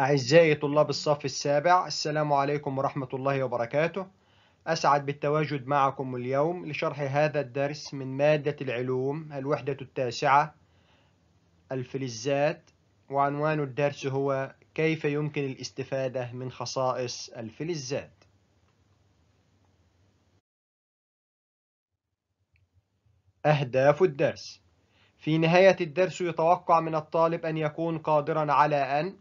أعزائي طلاب الصف السابع السلام عليكم ورحمة الله وبركاته أسعد بالتواجد معكم اليوم لشرح هذا الدرس من مادة العلوم الوحدة التاسعة الفلزات وعنوان الدرس هو كيف يمكن الاستفادة من خصائص الفلزات أهداف الدرس في نهاية الدرس يتوقع من الطالب أن يكون قادرا على أن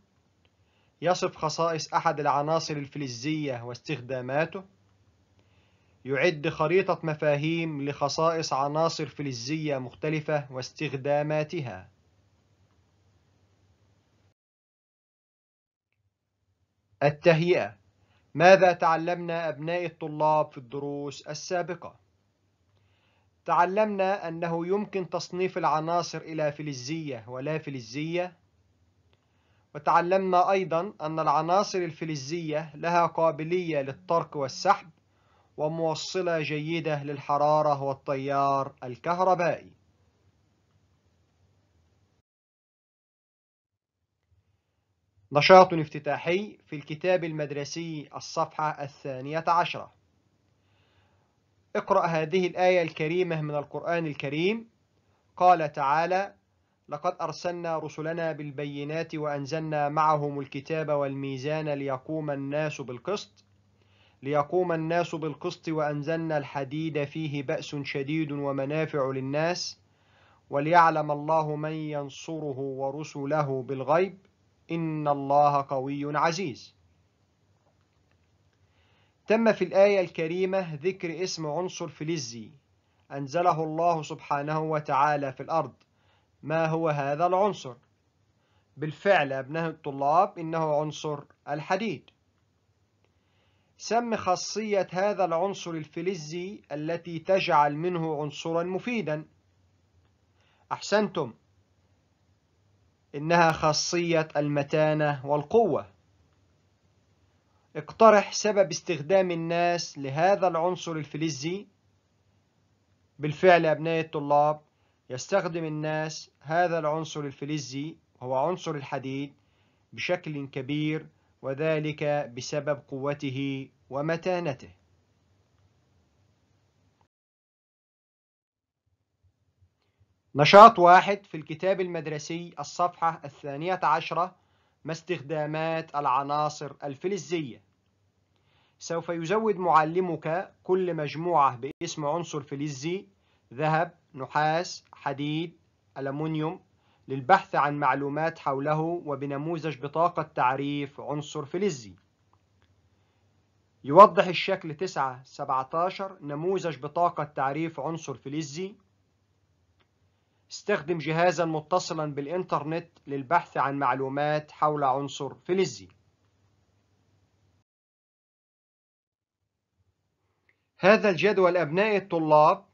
يصف خصائص أحد العناصر الفلزية واستخداماته يعد خريطة مفاهيم لخصائص عناصر فلزية مختلفة واستخداماتها التهيئة ماذا تعلمنا أبناء الطلاب في الدروس السابقة؟ تعلمنا أنه يمكن تصنيف العناصر إلى فلزية ولا فلزية وتعلمنا أيضا أن العناصر الفلزية لها قابلية للطرق والسحب وموصلة جيدة للحرارة والتيار الكهربائي نشاط افتتاحي في الكتاب المدرسي الصفحة الثانية عشرة اقرأ هذه الآية الكريمة من القرآن الكريم قال تعالى لقد أرسلنا رسلنا بالبينات وأنزلنا معهم الكتاب والميزان ليقوم الناس بالقسط ليقوم الناس بالقسط وأنزلنا الحديد فيه بأس شديد ومنافع للناس وليعلم الله من ينصره ورسله بالغيب إن الله قوي عزيز تم في الآية الكريمة ذكر اسم عنصر فلزي أنزله الله سبحانه وتعالى في الأرض ما هو هذا العنصر بالفعل أبناء الطلاب إنه عنصر الحديد سم خاصية هذا العنصر الفلزي التي تجعل منه عنصرا مفيدا أحسنتم إنها خاصية المتانة والقوة اقترح سبب استخدام الناس لهذا العنصر الفلزي بالفعل أبناء الطلاب يستخدم الناس هذا العنصر الفلزي وهو عنصر الحديد بشكل كبير وذلك بسبب قوته ومتانته نشاط واحد في الكتاب المدرسي الصفحة الثانية عشرة ما استخدامات العناصر الفلزية سوف يزود معلمك كل مجموعة باسم عنصر فلزي ذهب نحاس حديد ألمونيوم للبحث عن معلومات حوله وبنموذج بطاقة تعريف عنصر فلزي يوضح الشكل 9 17 نموذج بطاقة تعريف عنصر فلزي استخدم جهازا متصلا بالإنترنت للبحث عن معلومات حول عنصر فلزي هذا الجدول أبناء الطلاب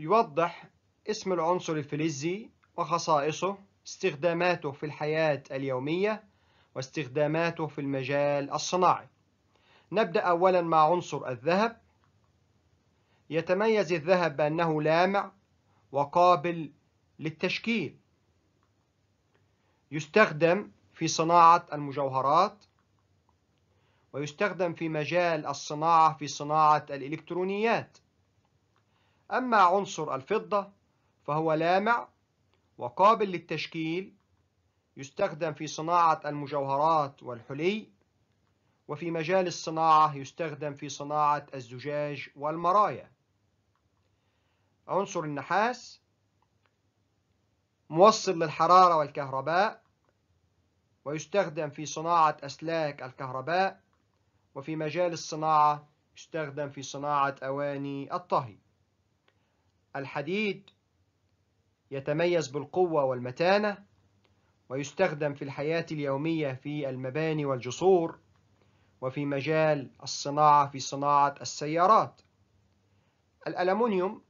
يوضح اسم العنصر الفلزي وخصائصه استخداماته في الحياة اليومية واستخداماته في المجال الصناعي نبدأ أولا مع عنصر الذهب يتميز الذهب بأنه لامع وقابل للتشكيل يستخدم في صناعة المجوهرات ويستخدم في مجال الصناعة في صناعة الإلكترونيات أما عنصر الفضة فهو لامع وقابل للتشكيل يستخدم في صناعة المجوهرات والحلي وفي مجال الصناعة يستخدم في صناعة الزجاج والمرايا عنصر النحاس موصل للحرارة والكهرباء ويستخدم في صناعة أسلاك الكهرباء وفي مجال الصناعة يستخدم في صناعة أواني الطهي الحديد يتميز بالقوة والمتانة ويستخدم في الحياة اليومية في المباني والجسور وفي مجال الصناعة في صناعة السيارات الألمنيوم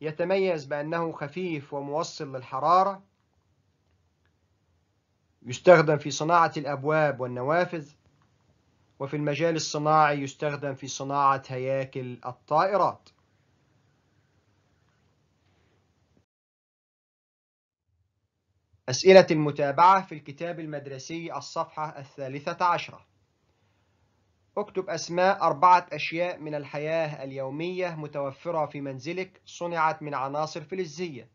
يتميز بأنه خفيف وموصل للحرارة يستخدم في صناعة الأبواب والنوافذ وفي المجال الصناعي يستخدم في صناعة هياكل الطائرات أسئلة المتابعة في الكتاب المدرسي الصفحة الثالثة عشرة اكتب أسماء أربعة أشياء من الحياة اليومية متوفرة في منزلك صنعت من عناصر فلزية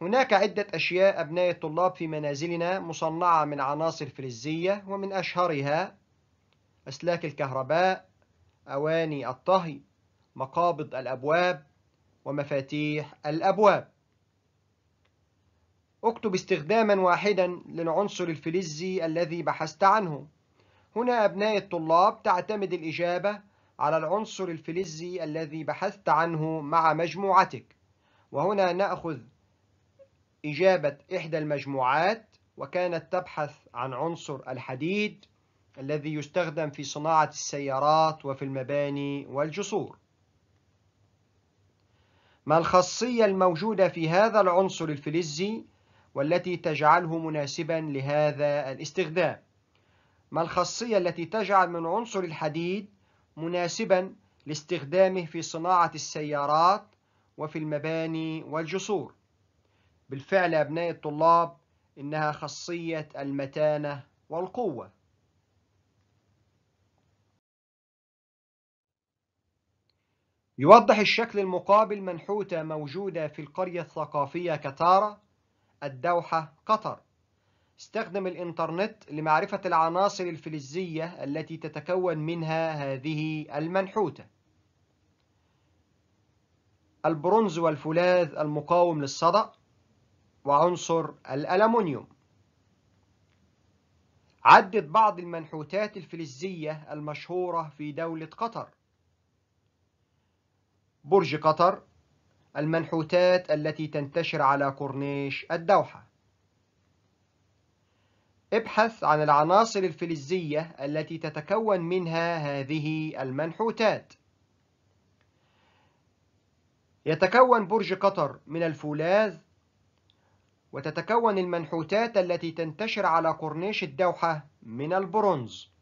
هناك عدة أشياء أبناء الطلاب في منازلنا مصنعة من عناصر فلزية ومن أشهرها أسلاك الكهرباء أواني الطهي مقابض الأبواب ومفاتيح الأبواب اكتب استخداما واحدا للعنصر الفلزي الذي بحثت عنه هنا أبناء الطلاب تعتمد الإجابة على العنصر الفلزي الذي بحثت عنه مع مجموعتك وهنا نأخذ إجابة إحدى المجموعات وكانت تبحث عن عنصر الحديد الذي يستخدم في صناعة السيارات وفي المباني والجسور ما الخاصية الموجودة في هذا العنصر الفلزي والتي تجعله مناسبا لهذا الاستخدام ما الخاصية التي تجعل من عنصر الحديد مناسبا لاستخدامه في صناعة السيارات وفي المباني والجسور بالفعل أبناء الطلاب إنها خاصية المتانة والقوة يوضح الشكل المقابل منحوتة موجودة في القرية الثقافية كتارة الدوحة قطر استخدم الإنترنت لمعرفة العناصر الفلزية التي تتكون منها هذه المنحوتة البرونز والفولاذ المقاوم للصدأ وعنصر الألمونيوم عدت بعض المنحوتات الفلزية المشهورة في دولة قطر برج قطر المنحوتات التي تنتشر على كورنيش الدوحة ابحث عن العناصر الفلزية التي تتكون منها هذه المنحوتات يتكون برج قطر من الفولاذ وتتكون المنحوتات التي تنتشر على كورنيش الدوحة من البرونز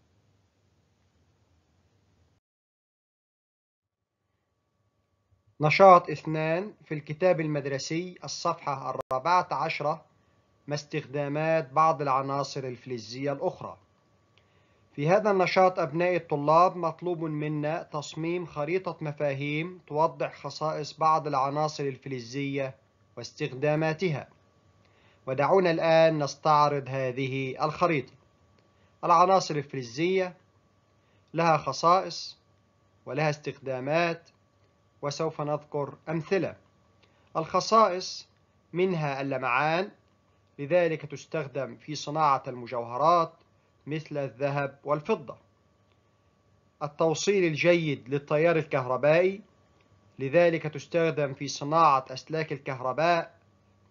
نشاط اثنان في الكتاب المدرسي الصفحة الرابعة عشرة ما استخدامات بعض العناصر الفلزية الأخرى في هذا النشاط أبناء الطلاب مطلوب منا تصميم خريطة مفاهيم توضح خصائص بعض العناصر الفلزية واستخداماتها ودعونا الآن نستعرض هذه الخريطة العناصر الفلزية لها خصائص ولها استخدامات وسوف نذكر أمثلة الخصائص منها اللمعان لذلك تستخدم في صناعة المجوهرات مثل الذهب والفضة التوصيل الجيد للتيار الكهربائي لذلك تستخدم في صناعة أسلاك الكهرباء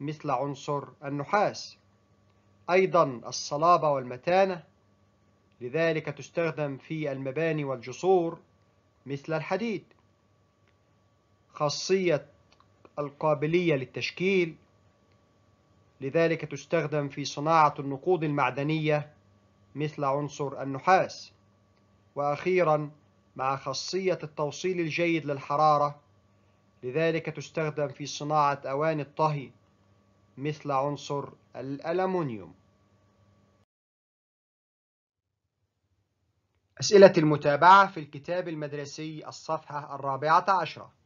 مثل عنصر النحاس أيضا الصلابة والمتانة لذلك تستخدم في المباني والجسور مثل الحديد خاصية القابلية للتشكيل لذلك تستخدم في صناعة النقود المعدنية مثل عنصر النحاس وأخيرا مع خاصية التوصيل الجيد للحرارة لذلك تستخدم في صناعة أواني الطهي مثل عنصر الألمونيوم أسئلة المتابعة في الكتاب المدرسي الصفحة الرابعة عشرة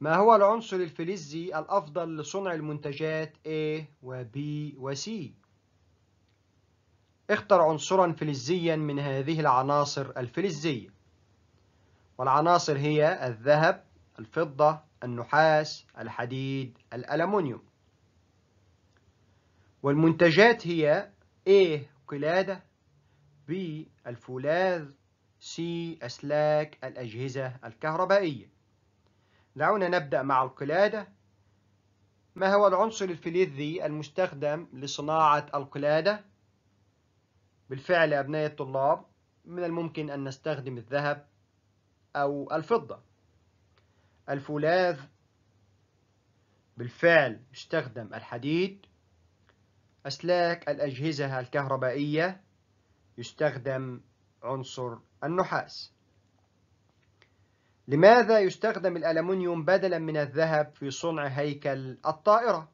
ما هو العنصر الفلزي الأفضل لصنع المنتجات A و B و C؟ اختر عنصرا فلزيا من هذه العناصر الفلزية والعناصر هي الذهب الفضة النحاس الحديد الألمنيوم والمنتجات هي A قلادة B الفولاذ C أسلاك الأجهزة الكهربائية دعونا نبدأ مع القلادة ما هو العنصر الفلذي المستخدم لصناعة القلادة؟ بالفعل يا أبناء الطلاب من الممكن أن نستخدم الذهب أو الفضة الفولاذ بالفعل يستخدم الحديد أسلاك الأجهزة الكهربائية يستخدم عنصر النحاس لماذا يستخدم الألمنيوم بدلا من الذهب في صنع هيكل الطائرة؟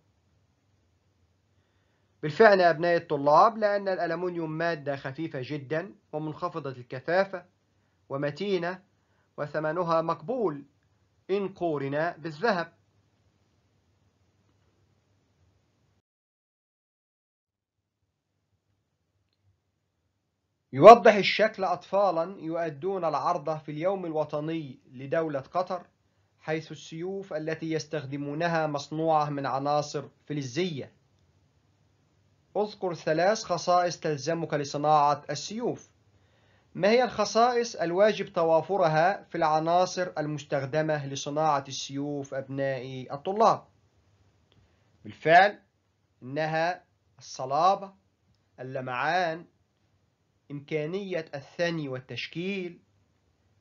بالفعل يا أبناء الطلاب لأن الألمنيوم مادة خفيفة جدا ومنخفضة الكثافة ومتينة وثمنها مقبول إن قورنا بالذهب يوضح الشكل أطفالا يؤدون العرضة في اليوم الوطني لدولة قطر حيث السيوف التي يستخدمونها مصنوعة من عناصر فلزية اذكر ثلاث خصائص تلزمك لصناعة السيوف ما هي الخصائص الواجب توافرها في العناصر المستخدمة لصناعة السيوف أبنائي الطلاب؟ بالفعل إنها الصلابة، اللمعان، إمكانية الثني والتشكيل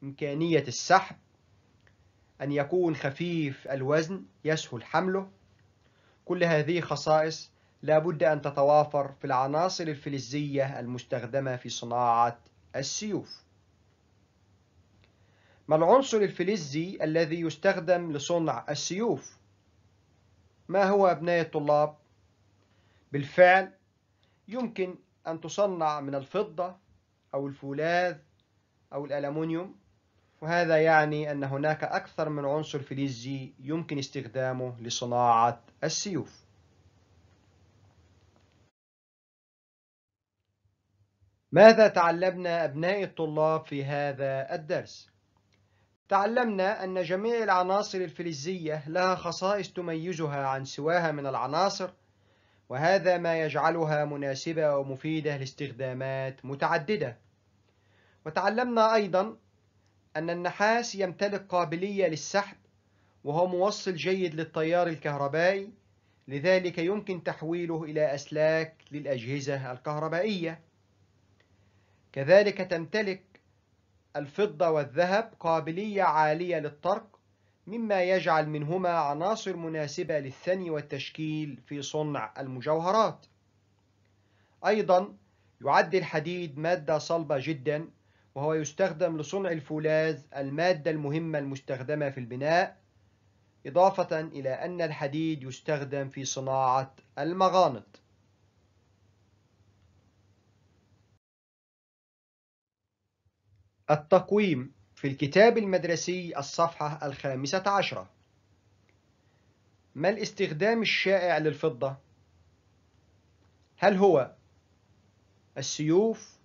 إمكانية السحب أن يكون خفيف الوزن يسهل حمله كل هذه خصائص لا بد أن تتوافر في العناصر الفلزية المستخدمة في صناعة السيوف ما العنصر الفلزي الذي يستخدم لصنع السيوف؟ ما هو أبناء الطلاب؟ بالفعل يمكن أن تصنع من الفضة أو الفولاذ أو الألمونيوم وهذا يعني أن هناك أكثر من عنصر فلزي يمكن استخدامه لصناعة السيوف ماذا تعلمنا أبناء الطلاب في هذا الدرس؟ تعلمنا أن جميع العناصر الفلزية لها خصائص تميزها عن سواها من العناصر وهذا ما يجعلها مناسبة ومفيدة لاستخدامات متعددة وتعلمنا أيضا أن النحاس يمتلك قابلية للسحب وهو موصل جيد للتيار الكهربائي لذلك يمكن تحويله إلى أسلاك للأجهزة الكهربائية كذلك تمتلك الفضة والذهب قابلية عالية للطرق مما يجعل منهما عناصر مناسبة للثني والتشكيل في صنع المجوهرات أيضا يعد الحديد مادة صلبة جدا وهو يستخدم لصنع الفولاذ المادة المهمة المستخدمة في البناء إضافة إلى أن الحديد يستخدم في صناعة المغانط التقويم في الكتاب المدرسي الصفحة الخامسة عشرة ما الاستخدام الشائع للفضة؟ هل هو السيوف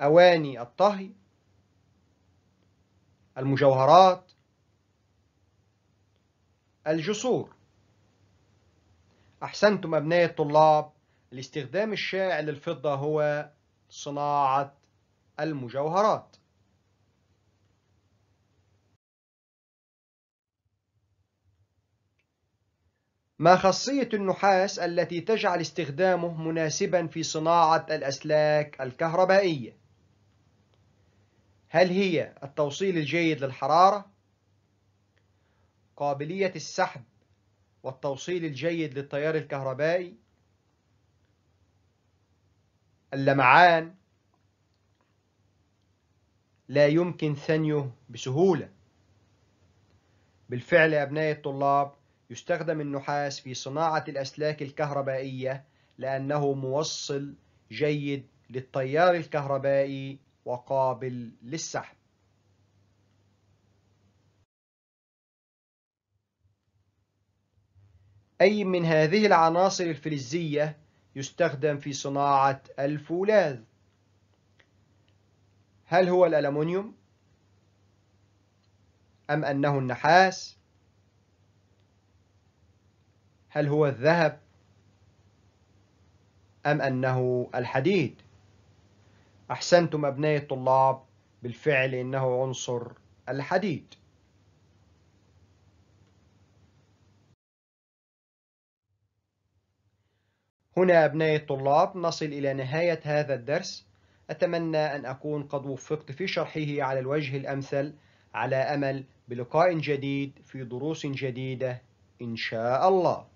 أواني الطهي المجوهرات الجسور أحسنتم أبناء الطلاب الاستخدام الشائع للفضة هو صناعة المجوهرات ما خاصية النحاس التي تجعل استخدامه مناسبا في صناعة الأسلاك الكهربائية؟ هل هي التوصيل الجيد للحرارة؟ قابلية السحب والتوصيل الجيد للتيار الكهربائي؟ اللمعان لا يمكن ثنيه بسهولة بالفعل يا أبنائي الطلاب يستخدم النحاس في صناعة الأسلاك الكهربائية لأنه موصل جيد للتيار الكهربائي وقابل للسحب أي من هذه العناصر الفلزية يستخدم في صناعة الفولاذ هل هو الألمنيوم أم أنه النحاس هل هو الذهب أم أنه الحديد أحسنتم أبناء الطلاب بالفعل إنه عنصر الحديد هنا أبناء الطلاب نصل إلى نهاية هذا الدرس أتمنى أن أكون قد وفقت في شرحه على الوجه الأمثل على أمل بلقاء جديد في دروس جديدة إن شاء الله